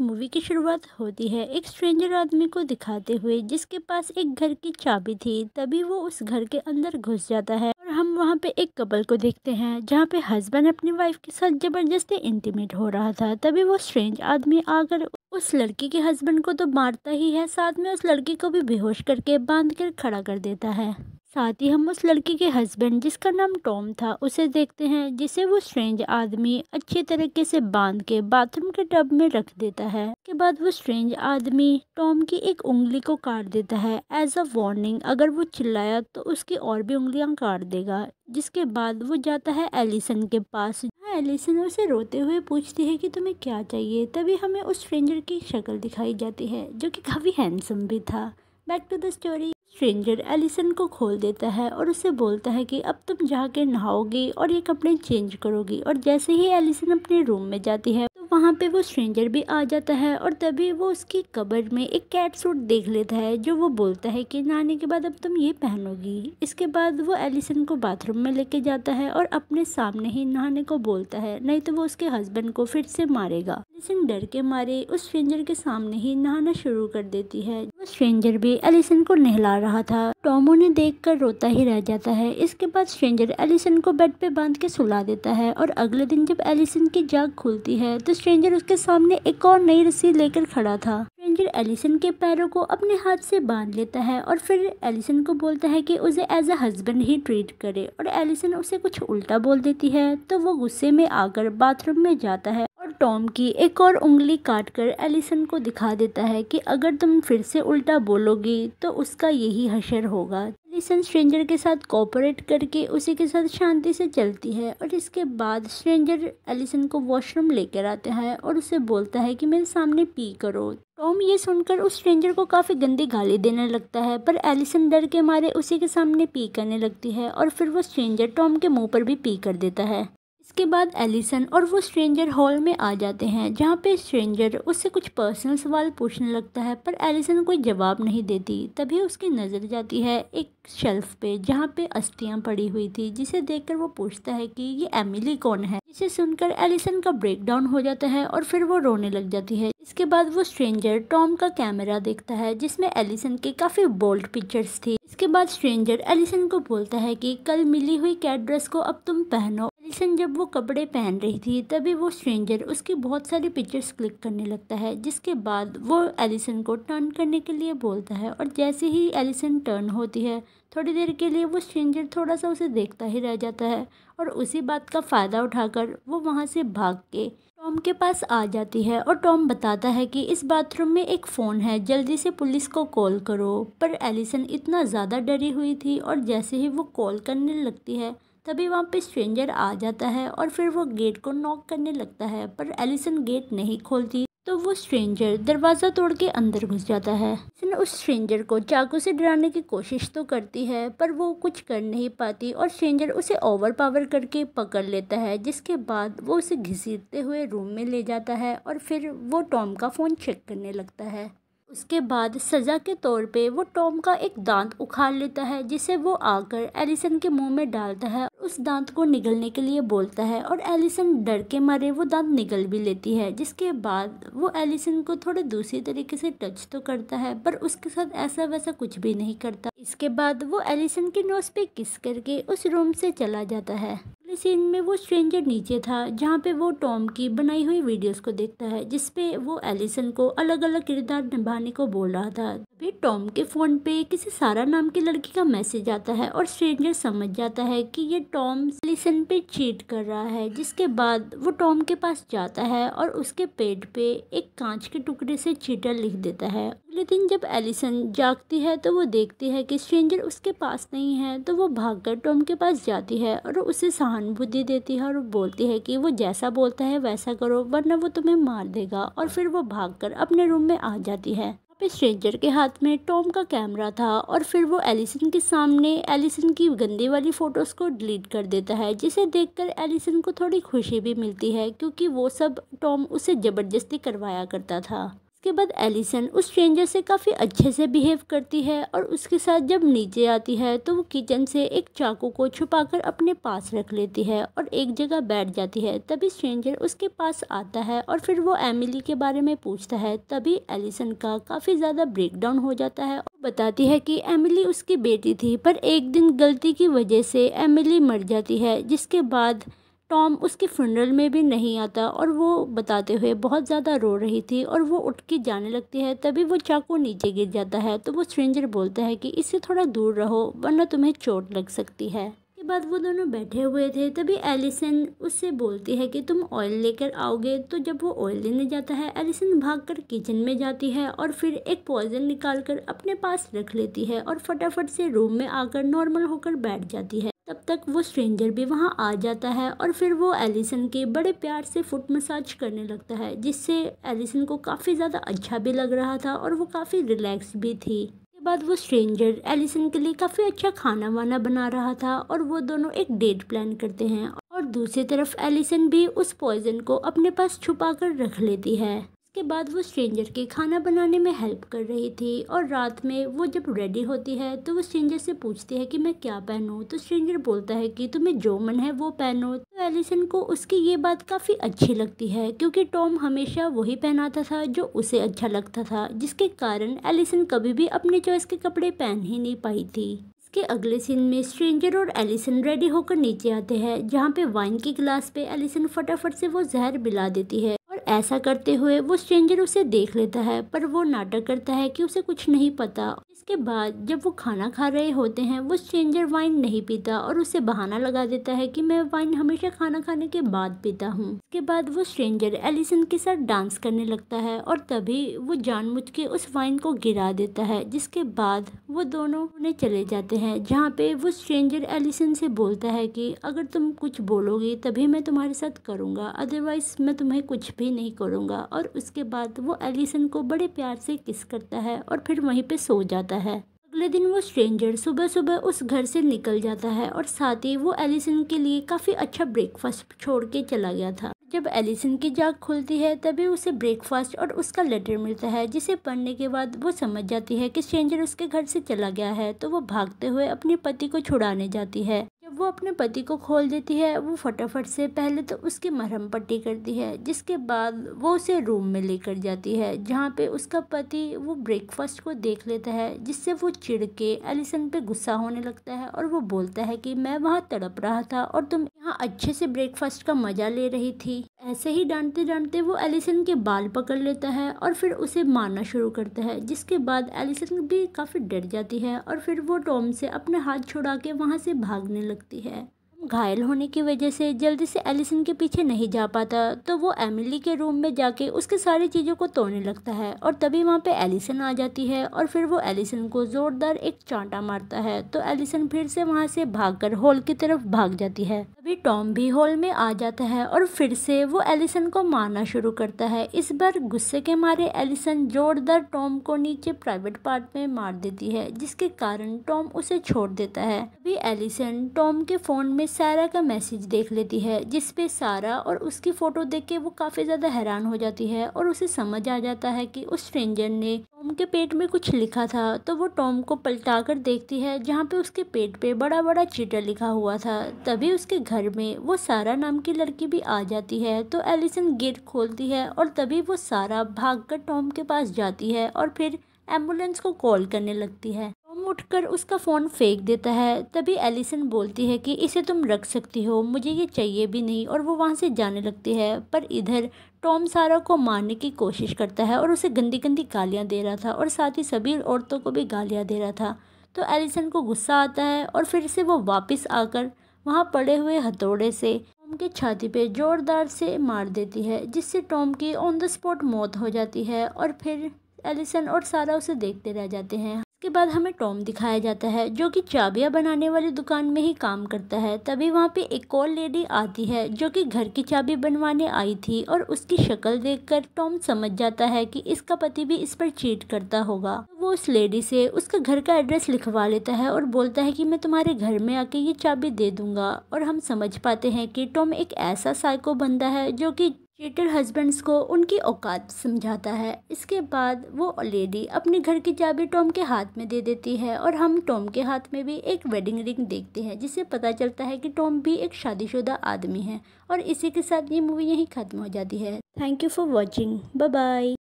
movie की शुरुआत होती है एक स्ट्रेंजर आदमी को दिखाते हुए जिसके पास एक घर की चाबी थी तभी वो उस घर के अंदर घुस जाता है और हम वहाँ पे एक कपल को देखते हैं जहाँ पे हस्बैंड अपनी वाइफ के साथ जबरदस्ती इंटीमेट हो रहा था तभी वो स्ट्रेंज आदमी आकर उस लड़की के हस्बैंड को तो मारता ही है साथ में उस लड़की को भी बेहोश करके बांध कर खड़ा कर देता है साथ ही हम उस लड़की के हस्बैंड जिसका नाम टॉम था उसे देखते हैं जिसे वो स्ट्रेंज आदमी अच्छे तरीके से बांध के बाथरूम के टब में रख देता है के बाद वो स्ट्रेंज आदमी टॉम की एक उंगली को काट देता है एज अ वार्निंग अगर वो चिल्लाया तो उसकी और भी उंगलियां काट देगा जिसके बाद वो जाता है एलिसन के पास एलिसन उसे रोते हुए पूछती है कि तुम्हें क्या चाहिए तभी हमें उस स्ट्रेंजर की शक्ल दिखाई जाती है जो कि काफ़ी हैंडसम भी था back to the story stranger Allison को खोल देता है और उसे बोलता है कि अब तुम जाके नहाओगी और ये कपड़े चेंज करोगी और जैसे ही एलिसन अपने रूम में जाती है तो वहाँ पे वो स्ट्रेंजर भी आ जाता है और तभी वो उसकी कबर में एक कैट सूट देख लेता है जो वो बोलता है कि नहाने के बाद अब तुम ये पहनोगी इसके बाद वो एलिसन को बाथरूम में लेके जाता है और अपने सामने ही नहाने को बोलता है नहीं तो वो उसके हस्बैंड को फिर से मारेगा एलिसन डर के मारे उस स्ट्रेंजर के सामने ही नहाना शुरू कर देती है वो स्ट्रेंजर भी एलिसन को नहला रहा था टॉमो ने देखकर रोता ही रह जाता है इसके बाद स्ट्रेंजर एलिसन को बेड पे बांध के सुला देता है और अगले दिन जब एलिसन की जाग खुलती है तो स्ट्रेंजर उसके सामने एक और नई रस्सी लेकर खड़ा था स्ट्रेंजर एलिसन के पैरों को अपने हाथ से बांध लेता है और फिर एलिसन को बोलता है कि उसे एज अ हस्बैंड ही ट्रीट करे और एलिसन उसे कुछ उल्टा बोल देती है तो वो गुस्से में आकर बाथरूम में जाता है टॉम की एक और उंगली काटकर एलिसन को दिखा देता है कि अगर तुम फिर से उल्टा बोलोगी तो उसका यही हशर होगा एलिसन स्ट्रेंजर के साथ कॉपरेट करके उसी के साथ शांति से चलती है और इसके बाद स्ट्रेंजर एलिसन को वॉशरूम लेकर आते हैं और उसे बोलता है कि मेरे सामने पी करो टॉम ये सुनकर उस स्ट्रेंजर को काफ़ी गंदी गाली देने लगता है पर एलिसन डर के मारे उसी के सामने पी करने लगती है और फिर वो स्ट्रेंजर टॉम के मुंह पर भी पी कर देता है इसके बाद एलिसन और वो स्ट्रेंजर हॉल में आ जाते हैं जहाँ पे स्ट्रेंजर उससे कुछ पर्सनल सवाल पूछने लगता है पर एलिसन कोई जवाब नहीं देती तभी उसकी नज़र जाती है एक शेल्फ पे जहाँ पे अस्थियाँ पड़ी हुई थी जिसे देखकर वो पूछता है कि ये एमिली कौन है जिसे सुनकर एलिसन का ब्रेकडाउन हो जाता है और फिर वो रोने लग जाती है इसके बाद वो स्ट्रेंजर टॉम का कैमरा देखता है जिसमें एलिसन के काफ़ी बोल्ड पिक्चर्स थी इसके बाद स्ट्रेंजर एलिसन को बोलता है कि कल मिली हुई कैट ड्रेस को अब तुम पहनो एलिसन जब वो कपड़े पहन रही थी तभी वो स्ट्रेंजर उसकी बहुत सारी पिक्चर्स क्लिक करने लगता है जिसके बाद वो एलिसन को टर्न करने के लिए बोलता है और जैसे ही एलिसन टर्न होती है थोड़ी देर के लिए वो स्ट्रेंजर थोड़ा सा उसे देखता ही रह जाता है और उसी बात का फ़ायदा उठाकर वो वहाँ से भाग के टॉम के पास आ जाती है और टॉम बताता है कि इस बाथरूम में एक फ़ोन है जल्दी से पुलिस को कॉल करो पर एलिसन इतना ज़्यादा डरी हुई थी और जैसे ही वो कॉल करने लगती है तभी वहाँ पे स्ट्रेंजर आ जाता है और फिर वो गेट को नॉक करने लगता है पर एलिसन गेट नहीं खोलती तो वो स्ट्रेंजर दरवाज़ा तोड़ के अंदर घुस जाता है एलिसन उस स्ट्रेंजर को चाकू से डराने की कोशिश तो करती है पर वो कुछ कर नहीं पाती और स्ट्रेंजर उसे ओवर पावर करके पकड़ लेता है जिसके बाद वो उसे घसीटते हुए रूम में ले जाता है और फिर वो टॉम का फ़ोन चेक करने लगता है उसके बाद सज़ा के तौर पे वो टॉम का एक दांत उखाड़ लेता है जिसे वो आकर एलिसन के मुंह में डालता है उस दांत को निगलने के लिए बोलता है और एलिसन डर के मारे वो दांत निगल भी लेती है जिसके बाद वो एलिसन को थोड़े दूसरी तरीके से टच तो करता है पर उसके साथ ऐसा वैसा कुछ भी नहीं करता इसके बाद वो एलिसन की नोज पे किस करके उस रूम से चला जाता है अगले सीन में वो स्ट्रेंजर नीचे था जहाँ पे वो टॉम की बनाई हुई वीडियोस को देखता है जिसपे वो एलिसन को अलग अलग किरदार निभाने को बोल रहा था भी टॉम के फ़ोन पे किसी सारा नाम की लड़की का मैसेज आता है और स्ट्रेंजर समझ जाता है कि ये टॉम लिसन पे चीट कर रहा है जिसके बाद वो टॉम के पास जाता है और उसके पेट पे एक कांच के टुकड़े से चीटर लिख देता है अगले दिन जब एलिसन जागती है तो वो देखती है कि स्ट्रेंजर उसके पास नहीं है तो वो भागकर टॉम के पास जाती है और उसे सहानुभूति देती है और बोलती है कि वो जैसा बोलता है वैसा करो वरना वो तुम्हें मार देगा और फिर वो भागकर अपने रूम में आ जाती है पे स्ट्रेंजर के हाथ में टॉम का कैमरा था और फिर वो एलिसन के सामने एलिसन की गंदी वाली फ़ोटोज़ को डिलीट कर देता है जिसे देखकर एलिसन को थोड़ी खुशी भी मिलती है क्योंकि वो सब टॉम उसे ज़बरदस्ती करवाया करता था उसके बाद एलिसन उस स्ट्रेंजर से काफ़ी अच्छे से बिहेव करती है और उसके साथ जब नीचे आती है तो वो किचन से एक चाकू को छुपाकर अपने पास रख लेती है और एक जगह बैठ जाती है तभी स्ट्रेंजर उसके पास आता है और फिर वो एमिली के बारे में पूछता है तभी एलिसन का काफ़ी ज़्यादा ब्रेकडाउन हो जाता है और बताती है कि एमिली उसकी बेटी थी पर एक दिन गलती की वजह से एमिली मर जाती है जिसके बाद टॉम उसके फ्यूनरल में भी नहीं आता और वो बताते हुए बहुत ज़्यादा रो रही थी और वो उठ के जाने लगती है तभी वो चाकू नीचे गिर जाता है तो वो स्ट्रेंजर बोलता है कि इससे थोड़ा दूर रहो वरना तुम्हें चोट लग सकती है के बाद वो दोनों बैठे हुए थे तभी एलिसन उससे बोलती है कि तुम ऑयल लेकर आओगे तो जब वो ऑयल लेने जाता है एलिसन भागकर किचन में जाती है और फिर एक पॉइजन निकाल कर अपने पास रख लेती है और फटाफट से रूम में आकर नॉर्मल होकर बैठ जाती है तब तक वो स्ट्रेंजर भी वहाँ आ जाता है और फिर वो एलिसन के बड़े प्यार से फुट मसाज करने लगता है जिससे एलिसन को काफ़ी ज़्यादा अच्छा भी लग रहा था और वो काफ़ी रिलैक्स भी थी उसके बाद वो स्ट्रेंजर एलिसन के लिए काफ़ी अच्छा खाना वाना बना रहा था और वो दोनों एक डेट प्लान करते हैं और दूसरी तरफ एलिसन भी उस पॉइजन को अपने पास छुपा कर रख लेती है इसके बाद वो स्ट्रेंजर के खाना बनाने में हेल्प कर रही थी और रात में वो जब रेडी होती है तो वो स्ट्रेंजर से पूछती है कि मैं क्या पहनूँ तो स्ट्रेंजर बोलता है कि तुम्हें जो मन है वो पहनो तो एलिसन को उसकी ये बात काफ़ी अच्छी लगती है क्योंकि टॉम हमेशा वही पहनाता था जो उसे अच्छा लगता था जिसके कारण एलिसन कभी भी अपने चॉइस के कपड़े पहन ही नहीं पाई थी इसके अगले सीन में स्ट्रेंजर और एलिसन रेडी होकर नीचे आते हैं जहाँ पे वाइन के गिलास पे एलिसन फटाफट से वो जहर मिला देती है ऐसा करते हुए वो स्ट्रेंजर उसे देख लेता है पर वो नाटक करता है कि उसे कुछ नहीं पता इसके बाद जब वो खाना खा रहे होते हैं वो स्ट्रेंजर वाइन नहीं पीता और उसे बहाना लगा देता है कि मैं वाइन हमेशा खाना खाने के बाद पीता हूँ इसके बाद वो स्ट्रेंजर एलिसन के साथ डांस करने लगता है और तभी वो जानबूझ के उस वाइन को गिरा देता है जिसके बाद वो दोनों उन्हें चले जाते हैं जहाँ पे वो स्ट्रेंजर एलिसन से बोलता है कि अगर तुम कुछ बोलोगी तभी मैं तुम्हारे साथ करूँगा अदरवाइज मैं तुम्हें कुछ भी नहीं करूँगा और उसके बाद वो एलिसन को बड़े प्यार से किस करता है और फिर वहीं पर सो जाता जाता है अगले दिन वो स्ट्रेंजर सुबह सुबह उस घर से निकल जाता है और साथ ही वो एलिसन के लिए काफ़ी अच्छा ब्रेकफास्ट छोड़ के चला गया था जब एलिसन की जाग खुलती है तभी उसे ब्रेकफास्ट और उसका लेटर मिलता है जिसे पढ़ने के बाद वो समझ जाती है कि स्ट्रेंजर उसके घर से चला गया है तो वो भागते हुए अपने पति को छुड़ाने जाती है जब वो अपने पति को खोल देती है वो फटाफट से पहले तो उसकी मरहम पट्टी करती है जिसके बाद वो उसे रूम में लेकर जाती है जहाँ पे उसका पति वो ब्रेकफास्ट को देख लेता है जिससे वो चिड़ के एलिसन पे गुस्सा होने लगता है और वो बोलता है कि मैं वहाँ तड़प रहा था और तुम यहाँ अच्छे से ब्रेकफास्ट का मज़ा ले रही थी ऐसे ही डांटते डांटते वो एलिसन के बाल पकड़ लेता है और फिर उसे मारना शुरू करता है जिसके बाद एलिसन भी काफ़ी डर जाती है और फिर वो टॉम से अपने हाथ छुड़ा के वहाँ से भागने लगती है घायल होने की वजह से जल्दी से एलिसन के पीछे नहीं जा पाता तो वो एमिली के रूम में जाके उसके सारी चीज़ों को तोड़ने लगता है और तभी वहाँ पे एलिसन आ जाती है और फिर वो एलिसन को ज़ोरदार एक चांटा मारता है तो एलिसन फिर से वहाँ से भागकर हॉल की तरफ भाग जाती है तभी टॉम भी हॉल में आ जाता है और फिर से वो एलिसन को मारना शुरू करता है इस बार गुस्से के मारे एलिसन जोरदार टॉम को नीचे प्राइवेट पार्ट में मार देती है जिसके कारण टॉम उसे छोड़ देता है तभी एलिसन टॉम के फ़ोन में सारा का मैसेज देख लेती है जिस पे सारा और उसकी फ़ोटो देख के वो काफ़ी ज़्यादा हैरान हो जाती है और उसे समझ आ जाता है कि उस स्ट्रेंजर ने टॉम के पेट में कुछ लिखा था तो वो टॉम को पलटा कर देखती है जहाँ पे उसके पेट पे बड़ा बड़ा चीटर लिखा हुआ था तभी उसके घर में वो सारा नाम की लड़की भी आ जाती है तो एलिसन गेट खोलती है और तभी वो सारा कर टॉम के पास जाती है और फिर एम्बुलेंस को कॉल करने लगती है उठकर उसका फ़ोन फेंक देता है तभी एलिसन बोलती है कि इसे तुम रख सकती हो मुझे ये चाहिए भी नहीं और वो वहाँ से जाने लगती है पर इधर टॉम सारा को मारने की कोशिश करता है और उसे गंदी गंदी गालियाँ दे रहा था और साथ ही सभी औरतों को भी गालियाँ दे रहा था तो एलिसन को गुस्सा आता है और फिर से वो वापस आकर वहाँ पड़े हुए हथौड़े से टॉम के छाती पे ज़ोरदार से मार देती है जिससे टॉम की ऑन द स्पॉट मौत हो जाती है और फिर एलिसन और सारा उसे देखते रह जाते हैं इसके बाद हमें टॉम दिखाया जाता है जो कि चाबियां बनाने वाली दुकान में ही काम करता है तभी वहाँ पे एक और लेडी आती है जो कि घर की चाबी बनवाने आई थी और उसकी शक्ल देखकर टॉम समझ जाता है कि इसका पति भी इस पर चीट करता होगा वो उस लेडी से उसका घर का एड्रेस लिखवा लेता है और बोलता है कि मैं तुम्हारे घर में आके ये चाबी दे दूंगा और हम समझ पाते हैं कि टॉम एक ऐसा साइको बंदा है जो कि चीटर हस्बैंड्स को उनकी औकात समझाता है इसके बाद वो लेडी अपने घर की चाबी टॉम के हाथ में दे देती है और हम टॉम के हाथ में भी एक वेडिंग रिंग देखते हैं जिससे पता चलता है कि टॉम भी एक शादीशुदा आदमी है और इसी के साथ ये मूवी यहीं ख़त्म हो जाती है thank you for watching bye